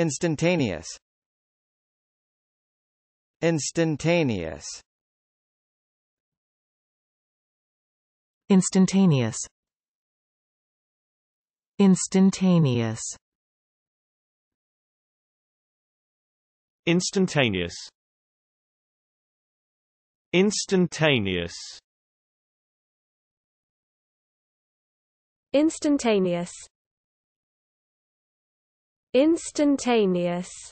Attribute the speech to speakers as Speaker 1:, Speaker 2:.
Speaker 1: Instantaneous. Instantaneous. Instantaneous. Instantaneous. Instantaneous. Instantaneous. Instantaneous. Instantaneous